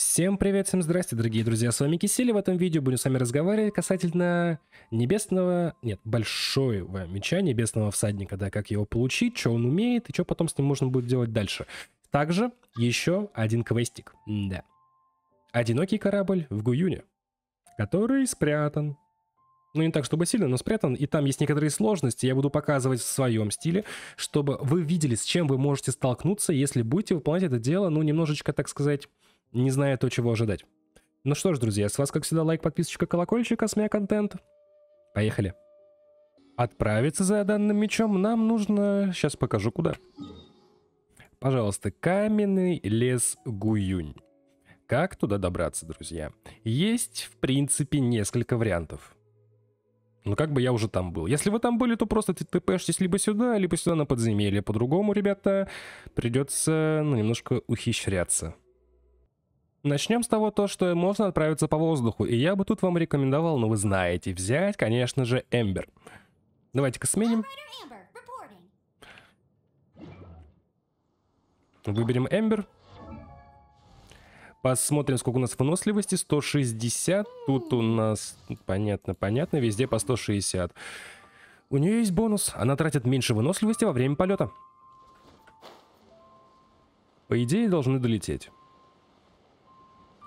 Всем привет, всем здрасте, дорогие друзья, с вами КиСили. В этом видео будем с вами разговаривать касательно небесного, нет, большого меча, небесного всадника, да, как его получить, что он умеет и что потом с ним можно будет делать дальше. Также еще один квестик, да. Одинокий корабль в Гуюне, который спрятан. Ну, не так, чтобы сильно, но спрятан, и там есть некоторые сложности, я буду показывать в своем стиле, чтобы вы видели, с чем вы можете столкнуться, если будете выполнять это дело, ну, немножечко, так сказать, не зная то, чего ожидать. Ну что ж, друзья, с вас, как всегда, лайк, подписочка, колокольчик, осмея а контент. Поехали. Отправиться за данным мечом нам нужно... Сейчас покажу, куда. Пожалуйста, каменный лес Гуюнь. Как туда добраться, друзья? Есть, в принципе, несколько вариантов. Ну как бы я уже там был. Если вы там были, то просто тпшьтесь либо сюда, либо сюда на подземелье. По-другому, ребята, придется ну, немножко ухищряться. Начнем с того, то, что можно отправиться по воздуху, и я бы тут вам рекомендовал, но ну, вы знаете, взять, конечно же, Эмбер. Давайте-ка сменим. Выберем Эмбер. Посмотрим, сколько у нас выносливости. 160. Тут у нас... Понятно, понятно. Везде по 160. У нее есть бонус. Она тратит меньше выносливости во время полета. По идее, должны долететь.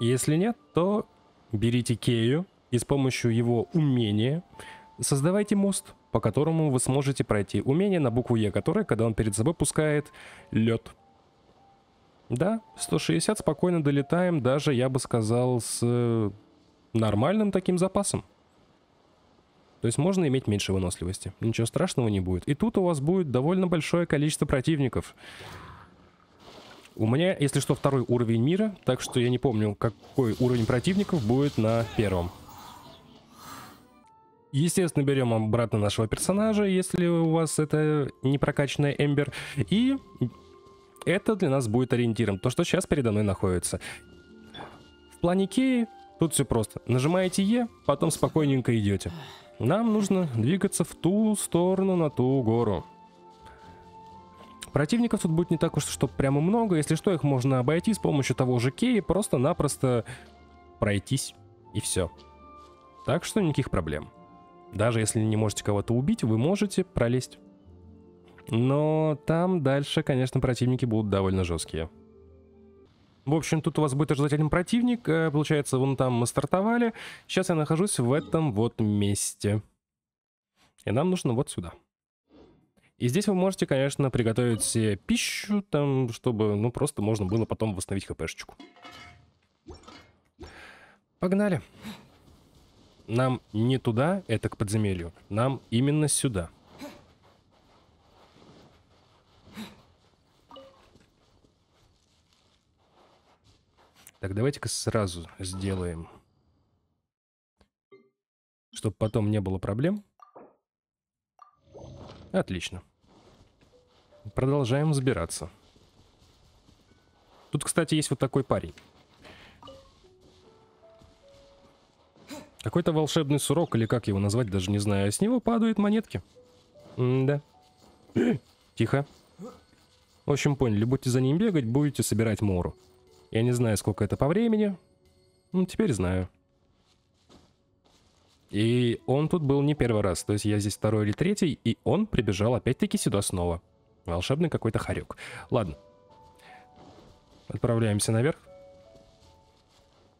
Если нет, то берите Кею и с помощью его умения создавайте мост, по которому вы сможете пройти. Умение на букву Е, которое, когда он перед собой пускает лед. Да, 160 спокойно долетаем, даже, я бы сказал, с нормальным таким запасом. То есть можно иметь меньше выносливости. Ничего страшного не будет. И тут у вас будет довольно большое количество противников. У меня, если что, второй уровень мира, так что я не помню, какой уровень противников будет на первом. Естественно, берем обратно нашего персонажа, если у вас это не прокачанная Эмбер. И это для нас будет ориентиром, то, что сейчас передо мной находится. В плане Кеи тут все просто. Нажимаете Е, потом спокойненько идете. Нам нужно двигаться в ту сторону, на ту гору. Противников тут будет не так уж, что прямо много. Если что, их можно обойти с помощью того же кея, просто-напросто пройтись, и все. Так что никаких проблем. Даже если не можете кого-то убить, вы можете пролезть. Но там дальше, конечно, противники будут довольно жесткие. В общем, тут у вас будет ожидать один противник. Э, получается, вон там мы стартовали. Сейчас я нахожусь в этом вот месте. И нам нужно вот сюда. И здесь вы можете, конечно, приготовить себе пищу, там, чтобы, ну, просто можно было потом восстановить хпшечку. Погнали. Нам не туда, это к подземелью. Нам именно сюда. Так, давайте-ка сразу сделаем. Чтобы потом не было проблем. Отлично. Продолжаем взбираться. Тут, кстати, есть вот такой парень. Какой-то волшебный сурок, или как его назвать, даже не знаю. А с него падают монетки. М да. Тихо. В общем, поняли, будете за ним бегать, будете собирать мору. Я не знаю, сколько это по времени. Ну, теперь знаю. И он тут был не первый раз. То есть я здесь второй или третий, и он прибежал опять-таки сюда снова. Волшебный какой-то хорек. Ладно. Отправляемся наверх.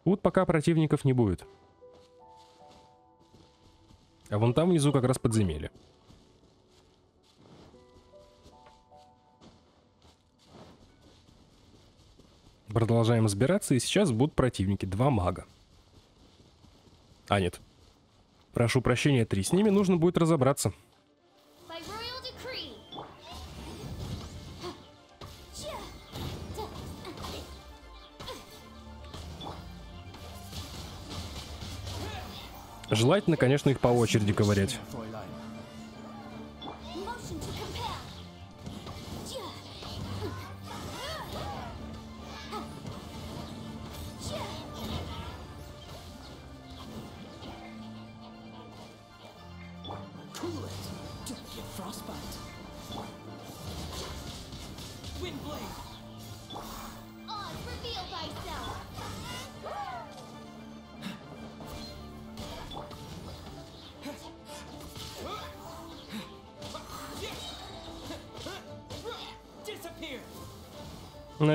Вот пока противников не будет. А вон там внизу как раз подземелье. Продолжаем сбираться, и сейчас будут противники. Два мага. А, нет. Прошу прощения, три. С ними нужно будет разобраться. Желательно, конечно, их по очереди ковырять.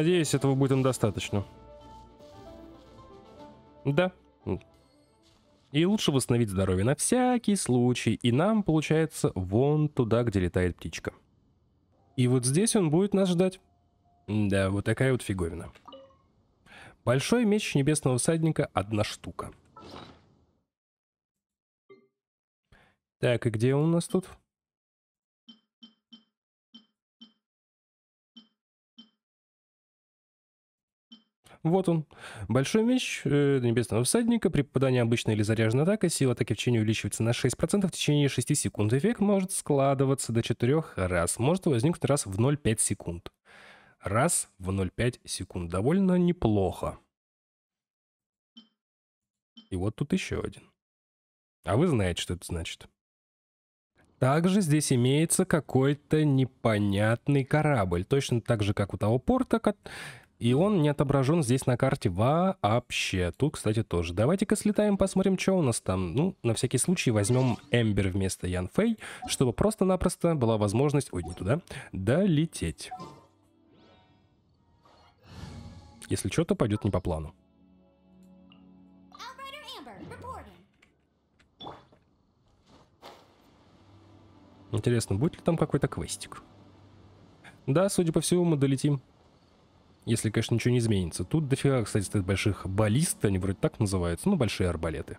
Надеюсь, этого будет им достаточно. Да. И лучше восстановить здоровье на всякий случай. И нам, получается, вон туда, где летает птичка. И вот здесь он будет нас ждать. Да, вот такая вот фиговина. Большой меч небесного всадника — одна штука. Так, и где он у нас тут? Вот он. Большой меч э, небесного всадника, при попадании обычной или заряженной атакой, сила атаки в течение увеличивается на 6% в течение 6 секунд. Эффект может складываться до 4 раз. Может возникнуть раз в 0,5 секунд. Раз в 0,5 секунд. Довольно неплохо. И вот тут еще один. А вы знаете, что это значит. Также здесь имеется какой-то непонятный корабль. Точно так же, как у того порта, и он не отображен здесь на карте вообще. Тут, кстати, тоже. Давайте-ка слетаем, посмотрим, что у нас там. Ну, на всякий случай возьмем Эмбер вместо Ян Фэй, чтобы просто-напросто была возможность... Ой, не туда. Долететь. Если что-то пойдет не по плану. Интересно, будет ли там какой-то квестик? Да, судя по всему, мы долетим если, конечно, ничего не изменится. Тут дофига, кстати, стоит больших баллист, они вроде так называются, ну, большие арбалеты.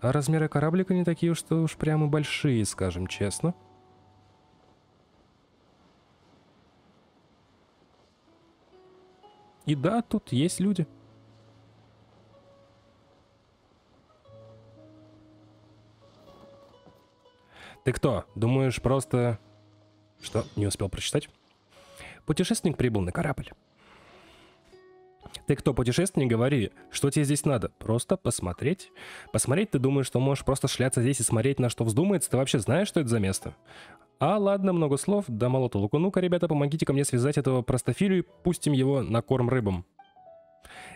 А размеры кораблика не такие что уж прямо большие, скажем честно. И да, тут есть люди. Ты кто? Думаешь, просто... Что? Не успел прочитать? Путешественник прибыл на корабль. Ты кто, путешественник, говори, что тебе здесь надо? Просто посмотреть? Посмотреть ты думаешь, что можешь просто шляться здесь и смотреть, на что вздумается? Ты вообще знаешь, что это за место? А ладно, много слов, да мало толку. Ну-ка, ребята, помогите ко мне связать этого простофилю и пустим его на корм рыбам.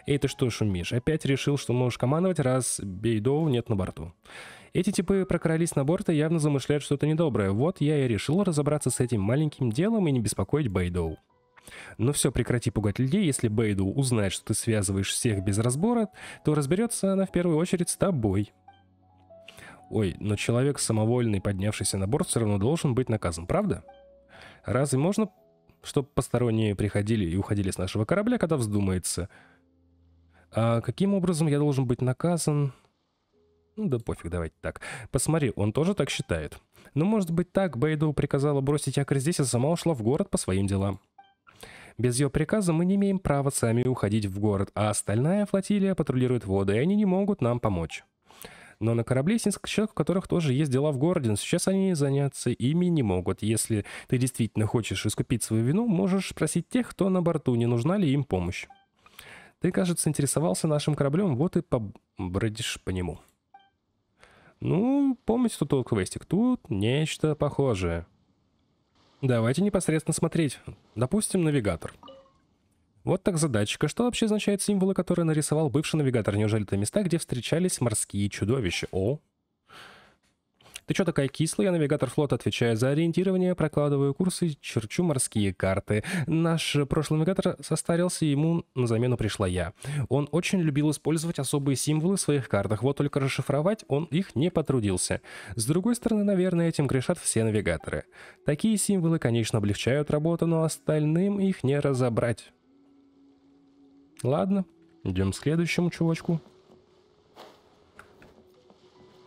Эй, ты что шумишь? Опять решил, что можешь командовать, раз Бейдоу нет на борту. Эти типы прокрались на борт и явно замышляют что-то недоброе. Вот я и решил разобраться с этим маленьким делом и не беспокоить Бейдоу. Но все, прекрати пугать людей. Если Бейду узнает, что ты связываешь всех без разбора, то разберется она в первую очередь с тобой. Ой, но человек, самовольный, поднявшийся на борт, все равно должен быть наказан, правда? Разве можно, чтобы посторонние приходили и уходили с нашего корабля, когда вздумается? А каким образом я должен быть наказан? Ну да пофиг, давайте так. Посмотри, он тоже так считает. Ну, может быть, так Бейду приказала бросить якорь здесь, а сама ушла в город по своим делам. Без ее приказа мы не имеем права сами уходить в город, а остальная флотилия патрулирует воды, и они не могут нам помочь. Но на корабле есть несколько человек, у которых тоже есть дела в городе, но сейчас они заняться ими не могут. Если ты действительно хочешь искупить свою вину, можешь спросить тех, кто на борту, не нужна ли им помощь. Ты, кажется, интересовался нашим кораблем, вот и побродишь по нему. Ну, помните тот квестик? Тут нечто похожее. Давайте непосредственно смотреть. Допустим, навигатор. Вот так задачка. Что вообще означают символы, которые нарисовал бывший навигатор? Неужели это места, где встречались морские чудовища? О, «Ты что такая кислая?» Навигатор флота отвечает за ориентирование, прокладываю курсы, черчу морские карты. Наш прошлый навигатор состарился, ему на замену пришла я. Он очень любил использовать особые символы в своих картах, вот только расшифровать он их не потрудился. С другой стороны, наверное, этим грешат все навигаторы. Такие символы, конечно, облегчают работу, но остальным их не разобрать. Ладно, идем к следующему чувачку.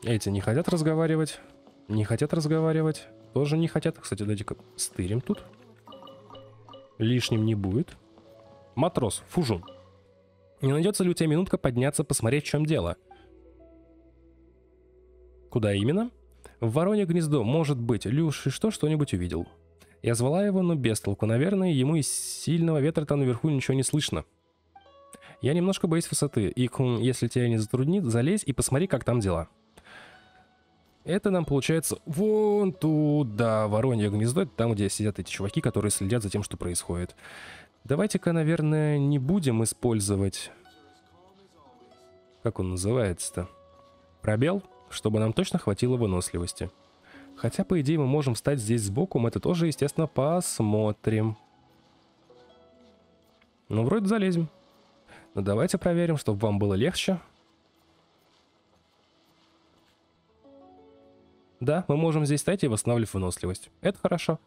Эти не хотят разговаривать. Не хотят разговаривать. Тоже не хотят. Кстати, дайте-ка стырим тут. Лишним не будет. Матрос, фужун. Не найдется ли у тебя минутка подняться, посмотреть, в чем дело? Куда именно? В Воронье гнездо, может быть. Люш, и что, что-нибудь увидел? Я звала его, но без толку. Наверное, ему из сильного ветра там наверху ничего не слышно. Я немножко боюсь высоты. И, хм, если тебя не затруднит, залезь и посмотри, как там дела. Это нам получается вон туда, воронье гнездо, там, где сидят эти чуваки, которые следят за тем, что происходит. Давайте-ка, наверное, не будем использовать... Как он называется-то? Пробел? Чтобы нам точно хватило выносливости. Хотя, по идее, мы можем встать здесь сбоку, мы это тоже, естественно, посмотрим. Ну, вроде залезем. Но ну, давайте проверим, чтобы вам было легче. Да, мы можем здесь стать и восстанавливать выносливость. Это хорошо.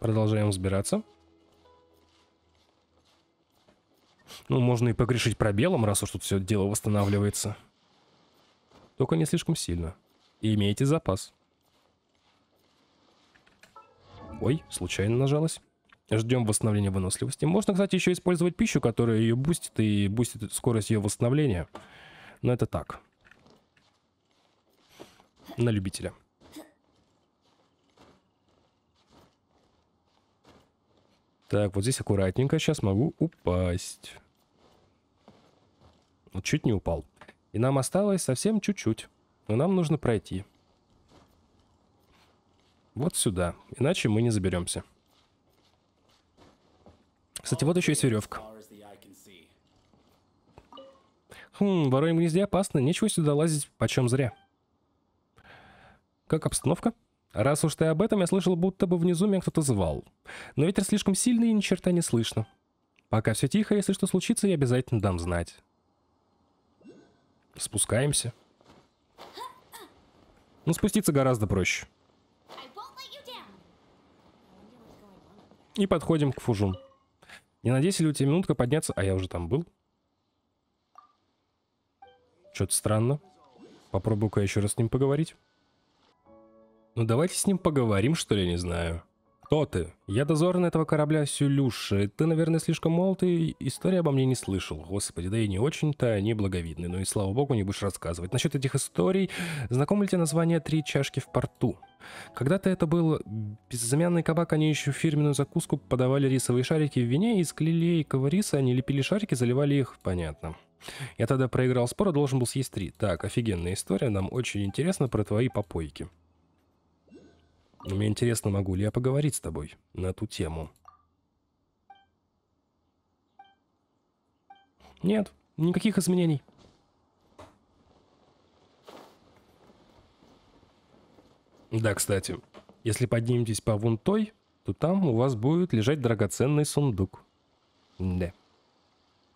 Продолжаем взбираться. Ну, можно и погрешить пробелом, раз уж тут все дело восстанавливается. Только не слишком сильно. И имейте запас. Ой, случайно нажалось. Ждем восстановления выносливости. Можно, кстати, еще использовать пищу, которая ее бустит и бустит скорость ее восстановления. Но это так на любителя. Так, вот здесь аккуратненько. Сейчас могу упасть. Вот чуть не упал. И нам осталось совсем чуть-чуть. Но нам нужно пройти. Вот сюда. Иначе мы не заберемся. Кстати, вот еще есть веревка. Хм, в гнезде опасно. Нечего сюда лазить почем зря. Как обстановка? Раз уж ты об этом, я слышал, будто бы внизу меня кто-то звал. Но ветер слишком сильный и ни черта не слышно. Пока все тихо, если что случится, я обязательно дам знать. Спускаемся. Ну, спуститься гораздо проще. И подходим к фужу. Не надеюсь, 10 ли у тебя минутка подняться? А я уже там был. Что-то странно. Попробую-ка еще раз с ним поговорить. Ну давайте с ним поговорим, что ли, не знаю. Кто ты? Я на этого корабля Сюлюш. Ты, наверное, слишком молод и история обо мне не слышал. Господи, да и не очень-то они благовидны. Ну и слава богу, не будешь рассказывать. Насчет этих историй, знакомы ли тебе название «Три чашки в порту»? Когда-то это был безымянный кабак, они еще фирменную закуску подавали рисовые шарики в вине, и клейлейкого риса они лепили шарики, заливали их, понятно. Я тогда проиграл спор и должен был съесть три. Так, офигенная история, нам очень интересно про твои попойки. Мне интересно, могу ли я поговорить с тобой на ту тему. Нет, никаких изменений. Да, кстати, если подниметесь по вон той, то там у вас будет лежать драгоценный сундук. Да.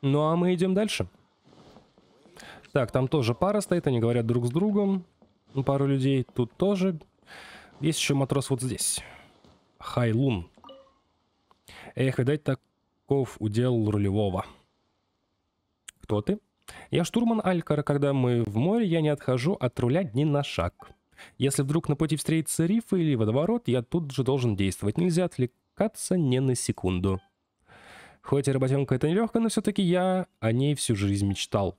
Ну а мы идем дальше. Так, там тоже пара стоит, они говорят друг с другом. Ну, пару людей тут тоже. Есть еще матрос вот здесь. Хайлун. Эх, дать таков удел рулевого. Кто ты? Я штурман Алькара. Когда мы в море, я не отхожу от руля ни на шаг. Если вдруг на пути встретится риф или водоворот, я тут же должен действовать. Нельзя отвлекаться ни на секунду. Хоть и работенка это нелегко, но все-таки я о ней всю жизнь мечтал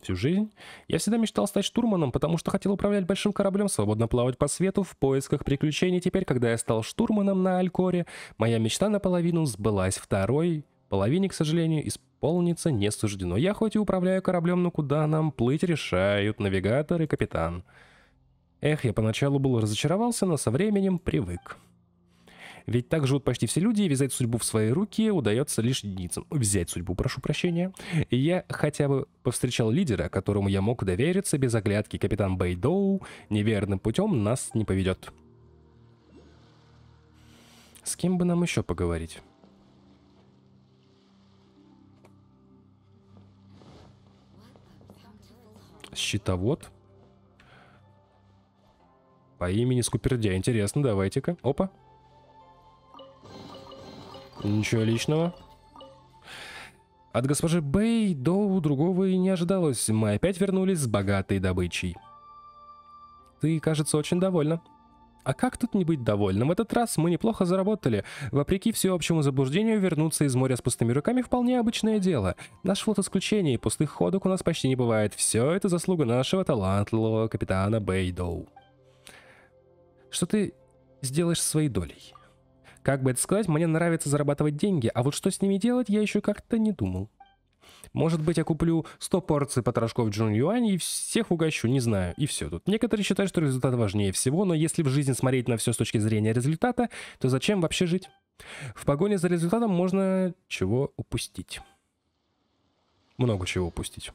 всю жизнь, я всегда мечтал стать штурманом, потому что хотел управлять большим кораблем, свободно плавать по свету в поисках приключений. Теперь, когда я стал штурманом на Алькоре, моя мечта наполовину сбылась второй половине, к сожалению, исполниться не суждено. Я хоть и управляю кораблем, но куда нам плыть решают навигатор и капитан. Эх, я поначалу был разочаровался, но со временем привык. Ведь так живут почти все люди, и вязать судьбу в свои руки удается лишь единицам. Взять судьбу, прошу прощения. И я хотя бы повстречал лидера, которому я мог довериться без оглядки. Капитан Бейдоу неверным путем нас не поведет. С кем бы нам еще поговорить? Щитовод? По имени Скупердя. Интересно, давайте-ка. Опа. Ничего личного. От госпожи Бэй до другого и не ожидалось. Мы опять вернулись с богатой добычей. Ты, кажется, очень довольна. А как тут не быть довольным? В этот раз мы неплохо заработали. Вопреки всеобщему заблуждению, вернуться из моря с пустыми руками вполне обычное дело. Наш флот исключение, и пустых ходок у нас почти не бывает. Все это заслуга нашего талантливого капитана Бейдоу. Что ты сделаешь со своей долей? Как бы это сказать, мне нравится зарабатывать деньги, а вот что с ними делать, я еще как-то не думал. Может быть, я куплю 100 порций потрошков Джун Юань и всех угощу, не знаю, и все тут. Некоторые считают, что результат важнее всего, но если в жизни смотреть на все с точки зрения результата, то зачем вообще жить? В погоне за результатом можно чего упустить. Много чего упустить.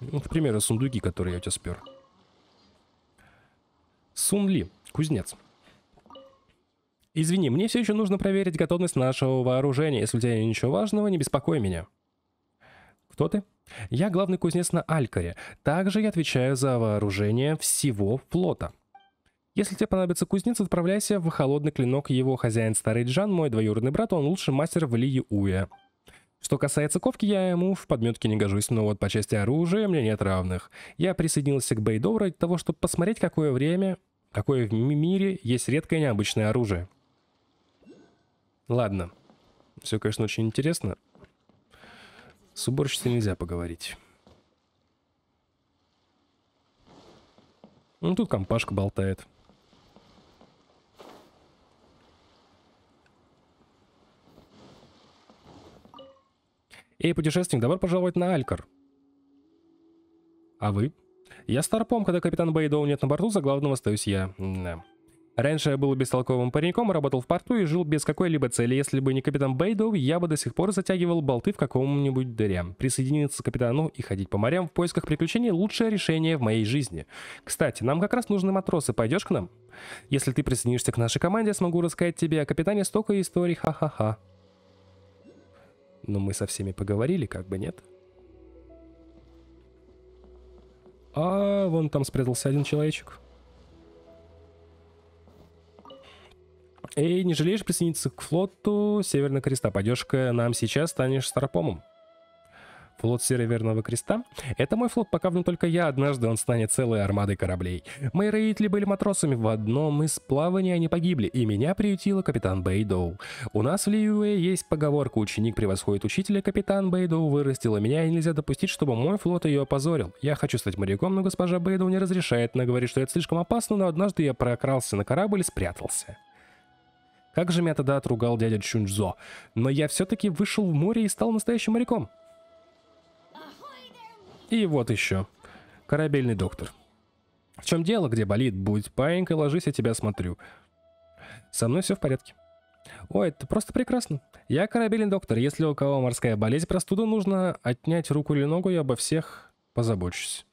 Ну, к примеру, сундуки, которые я у тебя спер. Сун Ли, кузнец. Извини, мне все еще нужно проверить готовность нашего вооружения. Если у тебя ничего важного, не беспокой меня. Кто ты? Я главный кузнец на Алькаре. Также я отвечаю за вооружение всего флота. Если тебе понадобится кузнец, отправляйся в холодный клинок. Его хозяин Старый Джан, мой двоюродный брат, он лучший мастер в Лии Уя. Что касается ковки, я ему в подметке не гожусь, но вот по части оружия мне нет равных. Я присоединился к Бейдоу для того, чтобы посмотреть, какое время, какое в мире есть редкое необычное оружие. Ладно. Все, конечно, очень интересно. С уборщицей нельзя поговорить. Ну, тут компашка болтает. Эй, путешественник, добро пожаловать на Алькар. А вы? Я старпом, когда капитан Бейдоу нет на борту, за главного остаюсь я. Да. Раньше я был бестолковым пареньком, работал в порту и жил без какой-либо цели. Если бы не капитан Бейдоу, я бы до сих пор затягивал болты в каком-нибудь дыре. Присоединиться к капитану и ходить по морям в поисках приключений – лучшее решение в моей жизни. Кстати, нам как раз нужны матросы. Пойдешь к нам? Если ты присоединишься к нашей команде, я смогу рассказать тебе о капитане столько историй. Ха-ха-ха. Но мы со всеми поговорили, как бы нет? А вон там спрятался один человечек. И не жалеешь присоединиться к флоту Северного Креста. Пойдешь к нам сейчас, станешь старопомом. Флот Северного Креста? Это мой флот, пока в нем только я. Однажды он станет целой армадой кораблей. Мои родители были матросами. В одном из плаваний они погибли, и меня приютила капитан Бейдоу. У нас в Лиюэ есть поговорка «Ученик превосходит учителя». Капитан Бейдоу вырастила меня, и нельзя допустить, чтобы мой флот ее опозорил. Я хочу стать моряком, но госпожа Бейдоу не разрешает. Она говорит, что это слишком опасно, но однажды я прокрался на корабль и спрятался. Как же меня тогда отругал дядя Чунчзо. Но я все-таки вышел в море и стал настоящим моряком. И вот еще. Корабельный доктор. В чем дело, где болит? Будь паинькой, ложись, я тебя смотрю. Со мной все в порядке. Ой, это просто прекрасно. Я корабельный доктор. Если у кого морская болезнь, простуда, нужно отнять руку или ногу, я обо всех позабочусь.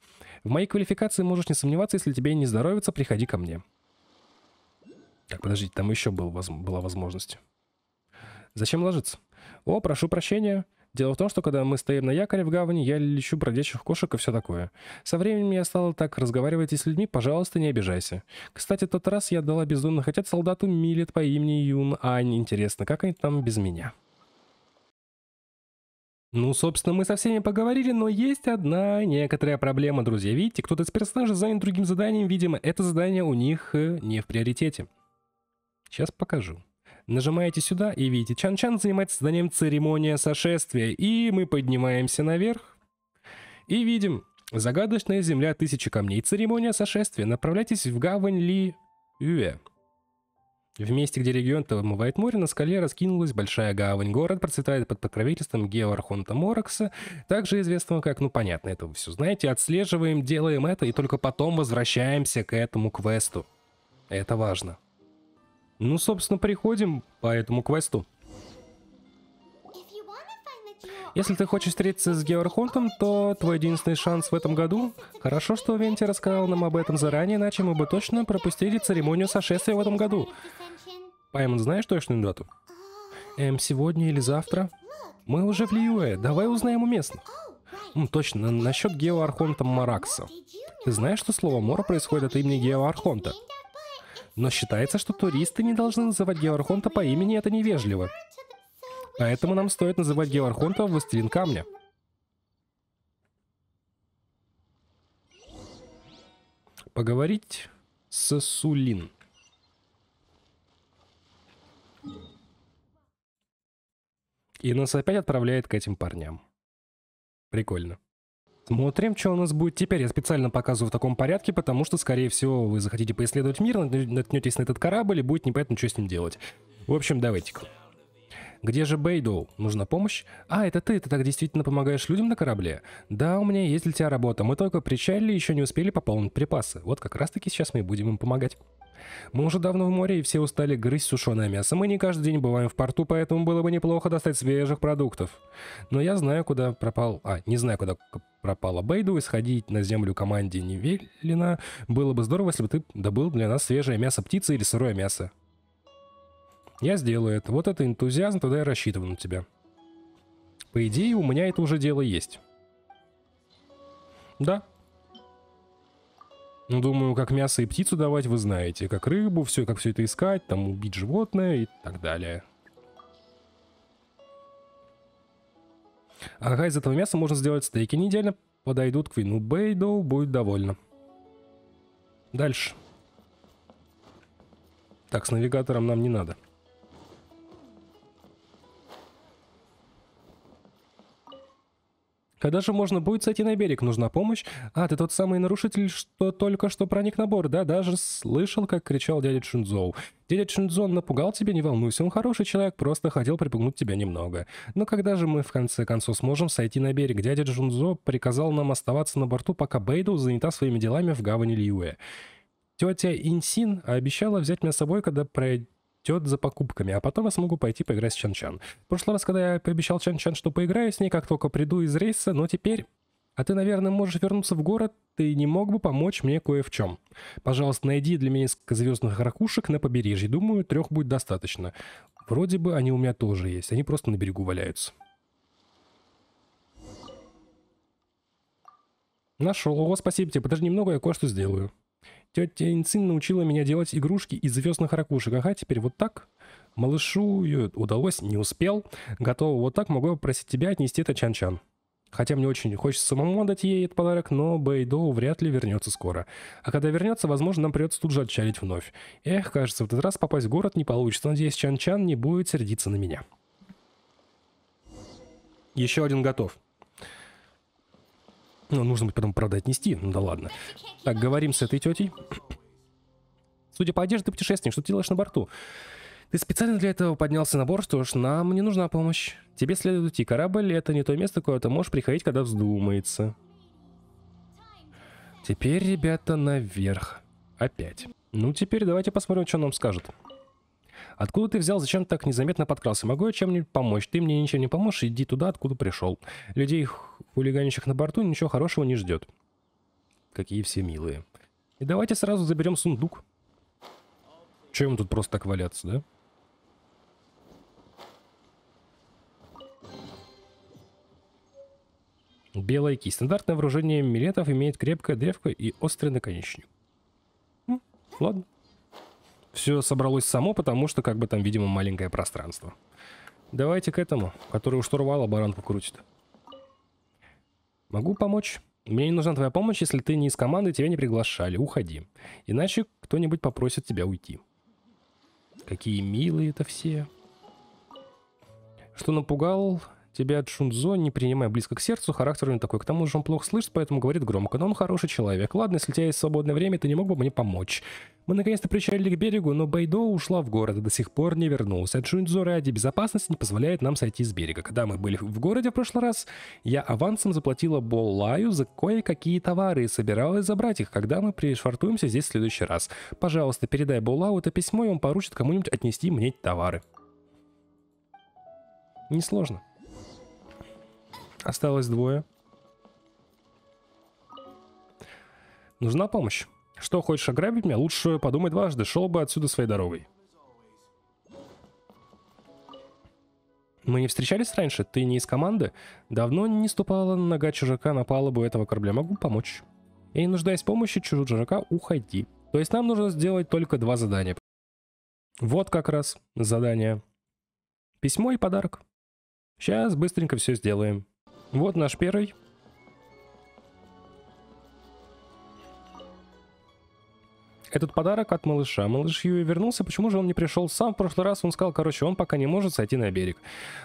В моей квалификации можешь не сомневаться, если тебе не здоровится, приходи ко мне. Так, подождите, там еще был, воз, была возможность. Зачем ложиться? О, прошу прощения. Дело в том, что когда мы стоим на якоре в гавани, я лечу бродячих кошек и все такое. Со временем я стала так разговаривать и с людьми, пожалуйста, не обижайся. Кстати, тот раз я дала бездумно хотят солдату Милет по имени Юн Ань. Интересно, как они там без меня? Ну, собственно, мы со всеми поговорили, но есть одна некоторая проблема, друзья. Видите, кто-то из персонажей занят другим заданием, видимо, это задание у них э, не в приоритете. Сейчас покажу. Нажимаете сюда и видите, Чан-Чан занимается заданием церемония сошествия. И мы поднимаемся наверх и видим загадочная земля тысячи камней. Церемония сошествия. Направляйтесь в гавань Ли Юэ. В месте, где регион то вымывает море, на скале раскинулась большая гавань. Город процветает под покровительством Геоархонта Морокса, также известного как, ну понятно, это вы все знаете, отслеживаем, делаем это и только потом возвращаемся к этому квесту. Это важно. Ну, собственно, приходим по этому квесту. Если ты хочешь встретиться с Георхонтом, то твой единственный шанс в этом году. Хорошо, что Венти рассказал нам об этом заранее, иначе мы бы точно пропустили церемонию сошествия в этом году. Паймон, знаешь точную дату? Эм, сегодня или завтра? Мы уже в Лиюэ, давай узнаем уместно. М, точно, насчет Георхонта Маракса. Ты знаешь, что слово «мора» происходит от имени Георхонта? но считается, что туристы не должны называть Георхонта по имени, это невежливо. Поэтому нам стоит называть Георхонта Властелин Камня. Поговорить с Сулин. И нас опять отправляет к этим парням. Прикольно. Смотрим, что у нас будет теперь. Я специально показываю в таком порядке, потому что, скорее всего, вы захотите поисследовать мир, наткнетесь на этот корабль, и будет непонятно, что с ним делать. В общем, давайте-ка. Где же Бейдоу? Нужна помощь? А, это ты, ты так действительно помогаешь людям на корабле? Да, у меня есть для тебя работа. Мы только причалили, еще не успели пополнить припасы. Вот как раз-таки сейчас мы и будем им помогать. Мы уже давно в море, и все устали грызть сушеное мясо. Мы не каждый день бываем в порту, поэтому было бы неплохо достать свежих продуктов. Но я знаю, куда пропал... А, не знаю, куда пропала Бейду, и сходить на землю команде не велено. Было бы здорово, если бы ты добыл для нас свежее мясо птицы или сырое мясо. Я сделаю это. Вот это энтузиазм, тогда я рассчитываю на тебя. По идее, у меня это уже дело есть. Да, ну, думаю, как мясо и птицу давать вы знаете, как рыбу, все, как все это искать, там убить животное и так далее. Ага, из этого мяса можно сделать стейки. Они идеально подойдут к вину. Бейдоу будет довольна. Дальше. Так, с навигатором нам не надо. Когда же можно будет сойти на берег? Нужна помощь? А, ты тот самый нарушитель, что только что проник на борт, да? Даже слышал, как кричал дядя Чунзоу. Дядя Чунзон напугал тебя, не волнуйся, он хороший человек, просто хотел припугнуть тебя немного. Но когда же мы в конце концов сможем сойти на берег? Дядя Джунзо приказал нам оставаться на борту, пока Бейду занята своими делами в гавани Льюэ. Тетя Инсин обещала взять меня с собой, когда пройдет идет за покупками, а потом я смогу пойти поиграть с Чан-Чан. В прошлый раз, когда я пообещал Чан-Чан, что поиграю с ней, как только приду из рейса, но теперь... А ты, наверное, можешь вернуться в город, ты не мог бы помочь мне кое в чем. Пожалуйста, найди для меня несколько звездных ракушек на побережье. Думаю, трех будет достаточно. Вроде бы они у меня тоже есть, они просто на берегу валяются. Нашел. О, спасибо тебе. Подожди немного, я кое-что сделаю. Тетя Инцин научила меня делать игрушки из звездных ракушек. Ага, теперь вот так. Малышу удалось, не успел. Готово. Вот так могу попросить тебя отнести это Чан-Чан. Хотя мне очень хочется самому отдать ей этот подарок, но Бэйдоу вряд ли вернется скоро. А когда вернется, возможно, нам придется тут же отчалить вновь. Эх, кажется, в этот раз попасть в город не получится. Надеюсь, Чан-Чан не будет сердиться на меня. Еще один готов. Но ну, нужно будет потом продать, нести. Ну да ладно. Так, говорим с этой тетей. Судя по одежде, ты путешественник. Что ты делаешь на борту? Ты специально для этого поднялся на борт, что ж, нам не нужна помощь. Тебе следует уйти. Корабль — это не то место, куда ты можешь приходить, когда вздумается. Теперь, ребята, наверх. Опять. Ну, теперь давайте посмотрим, что нам скажет. Откуда ты взял, зачем так незаметно подкрался? Могу я чем-нибудь помочь? Ты мне ничем не поможешь, иди туда, откуда пришел. Людей, хулиганящих на борту, ничего хорошего не ждет. Какие все милые. И давайте сразу заберем сундук. Чем тут просто так валяться, да? Белая кисть. Стандартное вооружение милетов имеет крепкое древко и острый наконечник. ладно все собралось само, потому что, как бы там, видимо, маленькое пространство. Давайте к этому, который у штурвала баранку крутит. Могу помочь? Мне не нужна твоя помощь, если ты не из команды, тебя не приглашали. Уходи. Иначе кто-нибудь попросит тебя уйти. Какие милые это все. Что напугал? Тебя Чунзо, не принимая близко к сердцу, характер у него такой. К тому же он плохо слышит, поэтому говорит громко. Но он хороший человек. Ладно, если у тебя есть свободное время, ты не мог бы мне помочь. Мы наконец-то причалили к берегу, но Байдо ушла в город и до сих пор не вернулась. А Чунзо ради безопасности не позволяет нам сойти с берега. Когда мы были в городе в прошлый раз, я авансом заплатила Болаю за кое-какие товары и собиралась забрать их, когда мы пришвартуемся здесь в следующий раз. Пожалуйста, передай Боллау это письмо, и он поручит кому-нибудь отнести мне товары. Несложно. Осталось двое. Нужна помощь. Что, хочешь ограбить меня? Лучше подумай дважды, шел бы отсюда своей дорогой. Мы не встречались раньше? Ты не из команды? Давно не ступала нога чужака на палубу этого корабля. Могу помочь. И не нуждаясь в помощи чужака, уходи. То есть нам нужно сделать только два задания. Вот как раз задание. Письмо и подарок. Сейчас быстренько все сделаем. Вот наш первый. Этот подарок от малыша. Малыш Юи вернулся, почему же он не пришел сам? В прошлый раз он сказал, короче, он пока не может сойти на берег.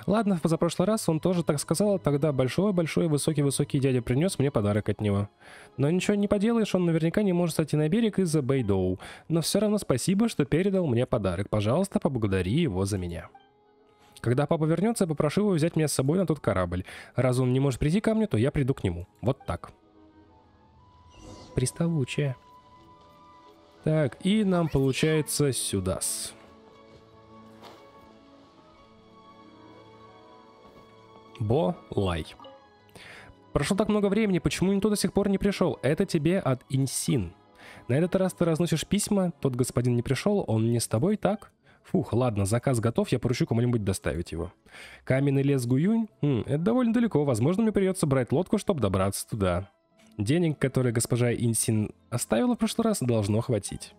Ладно, в позапрошлый раз он тоже так сказал, тогда большой-большой высокий-высокий дядя принес мне подарок от него. Но ничего не поделаешь, он наверняка не может сойти на берег из-за Бейдоу. Но все равно спасибо, что передал мне подарок. Пожалуйста, поблагодари его за меня. Когда папа вернется, попрошу его взять меня с собой на тот корабль. Раз он не может прийти ко мне, то я приду к нему. Вот так. Приставучая. Так, и нам получается сюда-с. Бо-лай. Прошло так много времени, почему никто до сих пор не пришел? Это тебе от Инсин. На этот раз ты разносишь письма, тот господин не пришел, он не с тобой, так? Фух, ладно, заказ готов, я поручу кому-нибудь доставить его. Каменный лес Гуюнь? Хм, это довольно далеко, возможно, мне придется брать лодку, чтобы добраться туда. Денег, которые госпожа Инсин оставила в прошлый раз, должно хватить.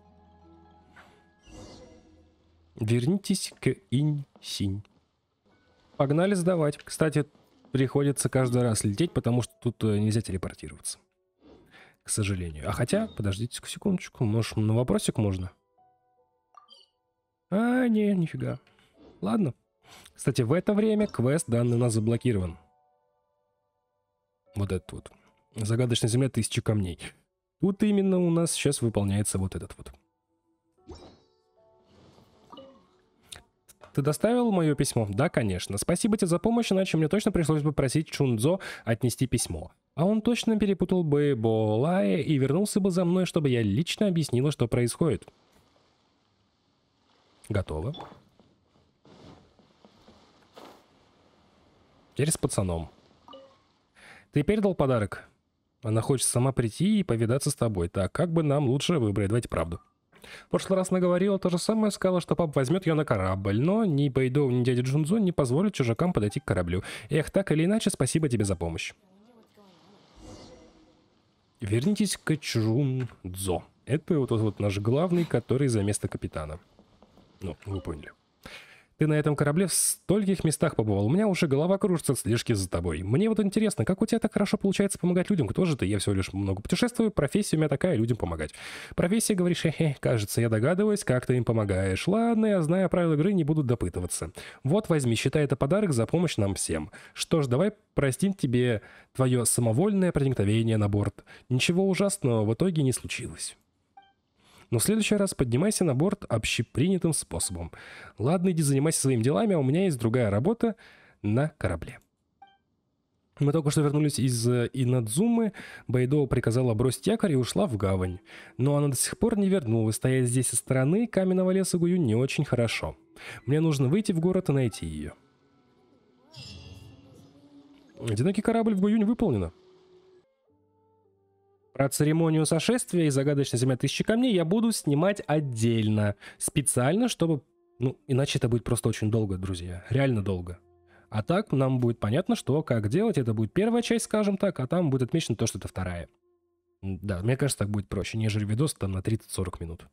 Вернитесь к Инсинь. Погнали сдавать. Кстати, приходится каждый раз лететь, потому что тут э, нельзя телепортироваться. К сожалению. А хотя, подождите секундочку, может на вопросик можно? А, не, нифига. Ладно. Кстати, в это время квест данный у нас заблокирован. Вот этот вот. Загадочная земля тысячи камней. Тут именно у нас сейчас выполняется вот этот вот. Ты доставил мое письмо? Да, конечно. Спасибо тебе за помощь, иначе мне точно пришлось бы просить Чунзо отнести письмо. А он точно перепутал бы Болая и вернулся бы за мной, чтобы я лично объяснила, что происходит. Готово. Теперь с пацаном. Ты передал подарок? Она хочет сама прийти и повидаться с тобой. Так, как бы нам лучше выбрать? Давайте правду. В прошлый раз наговорила то же самое, сказала, что папа возьмет ее на корабль, но ни Бейдоу, ни дядя Джунзо не позволят чужакам подойти к кораблю. Эх, так или иначе, спасибо тебе за помощь. Вернитесь к Чжунзо. Это вот, вот, вот наш главный, который за место капитана. Ну, вы поняли. Ты на этом корабле в стольких местах побывал. У меня уже голова кружится от слежки за тобой. Мне вот интересно, как у тебя так хорошо получается помогать людям? Кто же ты? Я всего лишь много путешествую. Профессия у меня такая, людям помогать. Профессия, говоришь, хе кажется, я догадываюсь, как ты им помогаешь. Ладно, я знаю правила игры, не буду допытываться. Вот возьми, считай это подарок за помощь нам всем. Что ж, давай простим тебе твое самовольное проникновение на борт. Ничего ужасного в итоге не случилось. Но в следующий раз поднимайся на борт общепринятым способом. Ладно, иди занимайся своими делами, а у меня есть другая работа на корабле. Мы только что вернулись из э, Инадзумы. Байдо приказала бросить якорь и ушла в гавань. Но она до сих пор не вернулась. Стоять здесь со стороны каменного леса Гую не очень хорошо. Мне нужно выйти в город и найти ее. Одинокий корабль в Гуюнь выполнено. Про церемонию сошествия и загадочная земля тысячи камней я буду снимать отдельно, специально, чтобы... Ну, иначе это будет просто очень долго, друзья. Реально долго. А так нам будет понятно, что как делать. Это будет первая часть, скажем так, а там будет отмечено то, что это вторая. Да, мне кажется, так будет проще, нежели видос там на 30-40 минут.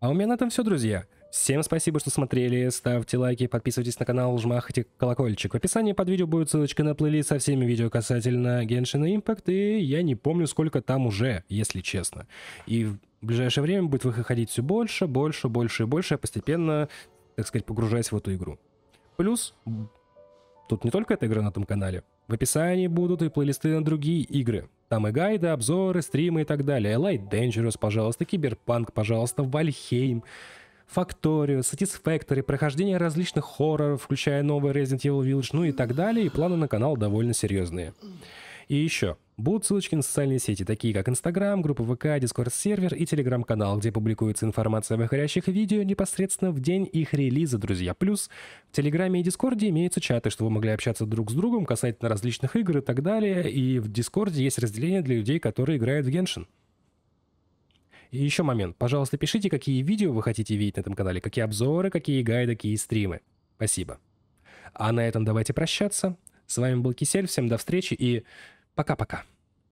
А у меня на этом все, друзья. Всем спасибо, что смотрели, ставьте лайки, подписывайтесь на канал, жмахайте колокольчик. В описании под видео будет ссылочка на плейлист со всеми видео касательно Genshin Impact, и я не помню, сколько там уже, если честно. И в ближайшее время будет выходить все больше, больше, больше и больше, а постепенно, так сказать, погружаясь в эту игру. Плюс, тут не только эта игра на том канале, в описании будут и плейлисты на другие игры, там и гайды, обзоры, стримы и так далее. Light Dangerous, пожалуйста, Киберпанк, пожалуйста, Вальхейм. Факторию, Satisfactory, прохождение различных хорроров, включая новый Resident Evil Village, ну и так далее, и планы на канал довольно серьезные. И еще. Будут ссылочки на социальные сети, такие как Инстаграм, группа ВК, Discord сервер и Telegram канал где публикуется информация о выходящих видео непосредственно в день их релиза, друзья. Плюс в Телеграме и Дискорде имеются чаты, чтобы вы могли общаться друг с другом касательно различных игр и так далее. И в Дискорде есть разделение для людей, которые играют в Геншин. И еще момент. Пожалуйста, пишите, какие видео вы хотите видеть на этом канале, какие обзоры, какие гайды, какие стримы. Спасибо. А на этом давайте прощаться. С вами был Кисель, всем до встречи и пока-пока.